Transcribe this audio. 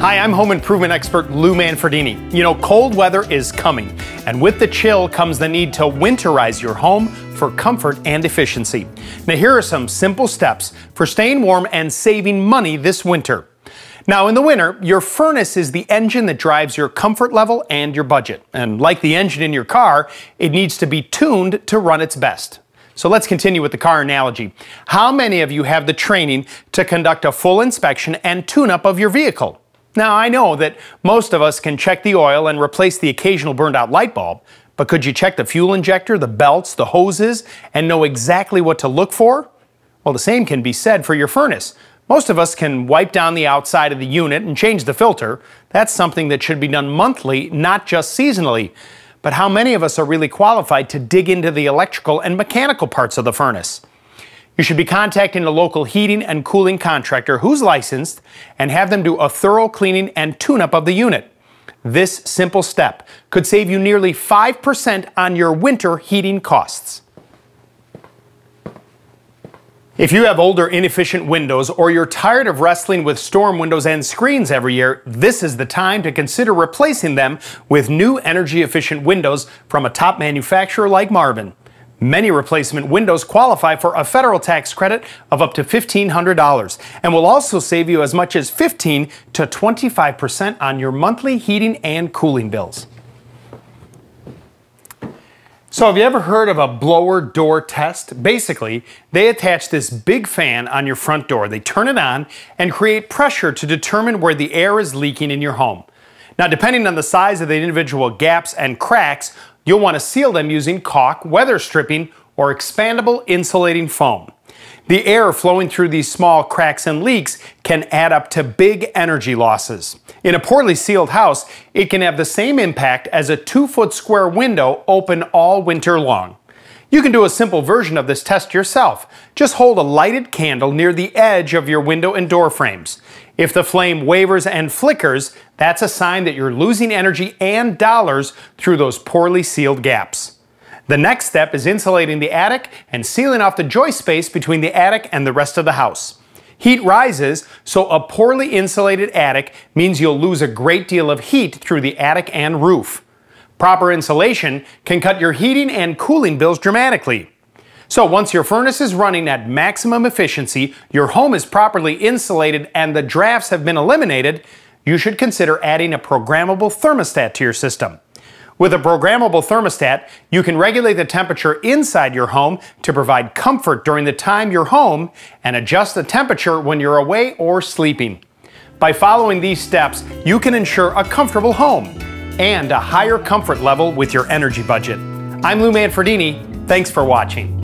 Hi, I'm home improvement expert Lou Manfredini. You know, cold weather is coming, and with the chill comes the need to winterize your home for comfort and efficiency. Now, here are some simple steps for staying warm and saving money this winter. Now, in the winter, your furnace is the engine that drives your comfort level and your budget. And like the engine in your car, it needs to be tuned to run its best. So let's continue with the car analogy. How many of you have the training to conduct a full inspection and tune up of your vehicle? Now, I know that most of us can check the oil and replace the occasional burned out light bulb, but could you check the fuel injector, the belts, the hoses, and know exactly what to look for? Well, the same can be said for your furnace. Most of us can wipe down the outside of the unit and change the filter. That's something that should be done monthly, not just seasonally. But how many of us are really qualified to dig into the electrical and mechanical parts of the furnace? You should be contacting a local heating and cooling contractor who's licensed and have them do a thorough cleaning and tune up of the unit. This simple step could save you nearly 5% on your winter heating costs. If you have older, inefficient windows or you're tired of wrestling with storm windows and screens every year, this is the time to consider replacing them with new energy efficient windows from a top manufacturer like Marvin. Many replacement windows qualify for a federal tax credit of up to $1,500 and will also save you as much as 15 to 25% on your monthly heating and cooling bills. So have you ever heard of a blower door test? Basically, they attach this big fan on your front door. They turn it on and create pressure to determine where the air is leaking in your home. Now, depending on the size of the individual gaps and cracks, You'll want to seal them using caulk, weather stripping, or expandable insulating foam. The air flowing through these small cracks and leaks can add up to big energy losses. In a poorly sealed house, it can have the same impact as a two foot square window open all winter long. You can do a simple version of this test yourself. Just hold a lighted candle near the edge of your window and door frames. If the flame wavers and flickers, that's a sign that you're losing energy and dollars through those poorly sealed gaps. The next step is insulating the attic and sealing off the joist space between the attic and the rest of the house. Heat rises, so a poorly insulated attic means you'll lose a great deal of heat through the attic and roof. Proper insulation can cut your heating and cooling bills dramatically. So once your furnace is running at maximum efficiency, your home is properly insulated, and the drafts have been eliminated, you should consider adding a programmable thermostat to your system. With a programmable thermostat, you can regulate the temperature inside your home to provide comfort during the time you're home and adjust the temperature when you're away or sleeping. By following these steps, you can ensure a comfortable home and a higher comfort level with your energy budget. I'm Lou Manfredini. Thanks for watching.